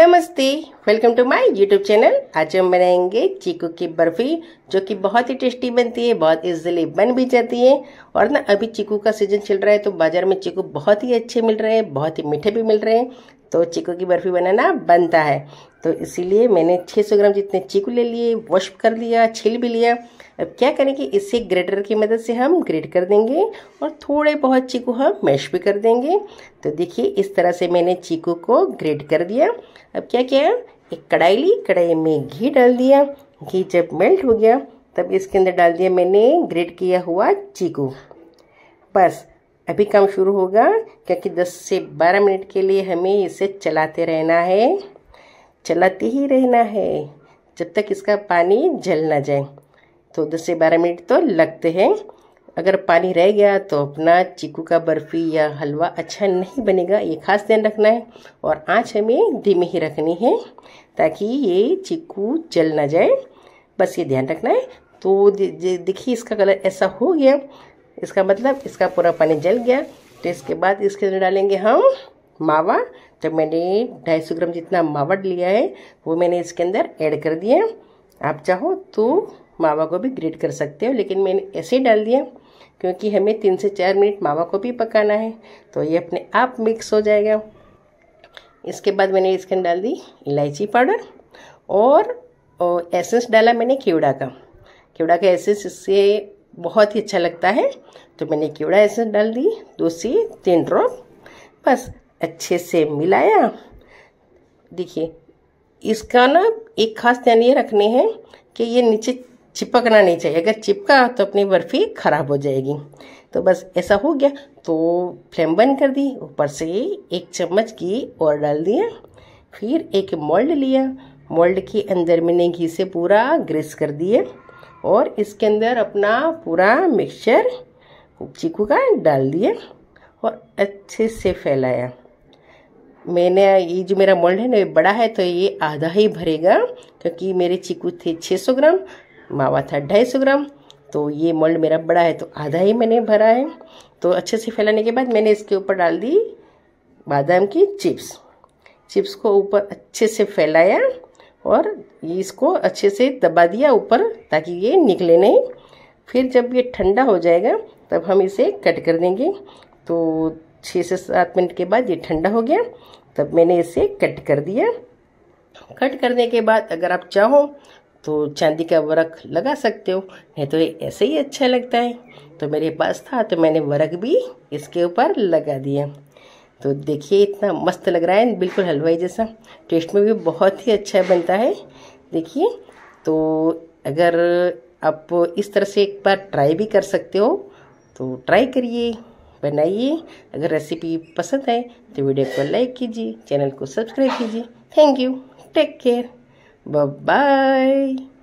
नमस्ते welcome to my YouTube channel आज हम बनाएंगे चीकू की बर्फ़ी जो कि बहुत ही टेस्टी बनती है बहुत इजीली बन भी जाती है और ना अभी चीकू का सीज़न चल रहा है तो बाज़ार में चीकू बहुत ही अच्छे मिल रहे हैं बहुत ही मीठे भी मिल रहे हैं तो चीकू की बर्फ़ी बनाना बनता है तो इसीलिए मैंने 600 ग्राम जितने चीकू ले लिए वॉश कर लिया छिल भी लिया अब क्या करेंगे इसे ग्रेटर की मदद से हम ग्रेट कर देंगे और थोड़े बहुत चीकू हम मैश भी कर देंगे तो देखिए इस तरह से मैंने चीकू को ग्रेट कर दिया अब क्या किया एक कढ़ाई ली कढ़ाई में घी डाल दिया घी जब मेल्ट हो गया तब इसके अंदर डाल दिया मैंने ग्रेट किया हुआ चीकू बस अभी काम शुरू होगा क्योंकि 10 से 12 मिनट के लिए हमें इसे चलाते रहना है चलाते ही रहना है जब तक इसका पानी जल ना जाए तो 10 से 12 मिनट तो लगते हैं अगर पानी रह गया तो अपना चीकू का बर्फ़ी या हलवा अच्छा नहीं बनेगा ये खास ध्यान रखना है और आँच हमें धीमे ही रखनी है ताकि ये चीकू जल ना जाए बस ये ध्यान रखना है तो देखिए इसका कलर ऐसा हो गया इसका मतलब इसका पूरा पानी जल गया तो इसके बाद इसके अंदर डालेंगे हम मावा तो मैंने 250 ग्राम जितना मावा लिया है वो मैंने इसके अंदर ऐड कर दिया आप चाहो तो मावा को भी ग्रेट कर सकते हो लेकिन मैंने ऐसे ही डाल दिया क्योंकि हमें तीन से चार मिनट मावा को भी पकाना है तो ये अपने आप मिक्स हो जाएगा इसके बाद मैंने इसके अंदर डाल दी इलायची पाउडर और, और एसेंस डाला मैंने केवड़ा का केवड़ा का एसेंस इससे बहुत ही अच्छा लगता है तो मैंने केवड़ा ऐसे डाल दी दो से तीन ड्रॉप बस अच्छे से मिलाया देखिए इसका ना एक खास ध्यान ये रखने हैं कि ये नीचे चिपकना नहीं चाहिए अगर चिपका तो अपनी बर्फ़ी ख़राब हो जाएगी तो बस ऐसा हो गया तो फ्लेम बंद कर दी ऊपर से एक चम्मच घी और डाल दिया फिर एक मोल्ड लिया मोल्ड के अंदर मैंने घी से पूरा ग्रेस कर दिया और इसके अंदर अपना पूरा मिक्सचर चीकू का डाल दिया और अच्छे से फैलाया मैंने ये जो मेरा मोल्ड है ना बड़ा है तो ये आधा ही भरेगा क्योंकि मेरे चीकू थे 600 ग्राम मावा था ढाई ग्राम तो ये मोल्ड मेरा बड़ा है तो आधा ही मैंने भरा है तो अच्छे से फैलाने के बाद मैंने इसके ऊपर डाल दी बादाम की चिप्स चिप्स को ऊपर अच्छे से फैलाया और इसको अच्छे से दबा दिया ऊपर ताकि ये निकले नहीं फिर जब ये ठंडा हो जाएगा तब हम इसे कट कर देंगे तो छः से सात मिनट के बाद ये ठंडा हो गया तब मैंने इसे कट कर दिया कट करने के बाद अगर आप चाहो तो चांदी का वर्क लगा सकते हो नहीं तो ये ऐसे ही अच्छा लगता है तो मेरे पास था तो मैंने वर्क भी इसके ऊपर लगा दिया तो देखिए इतना मस्त लग रहा है बिल्कुल हलवाई जैसा टेस्ट में भी बहुत ही अच्छा बनता है देखिए तो अगर आप इस तरह से एक बार ट्राई भी कर सकते हो तो ट्राई करिए बनाइए अगर रेसिपी पसंद आए तो वीडियो को लाइक कीजिए चैनल को सब्सक्राइब कीजिए thank you take care bye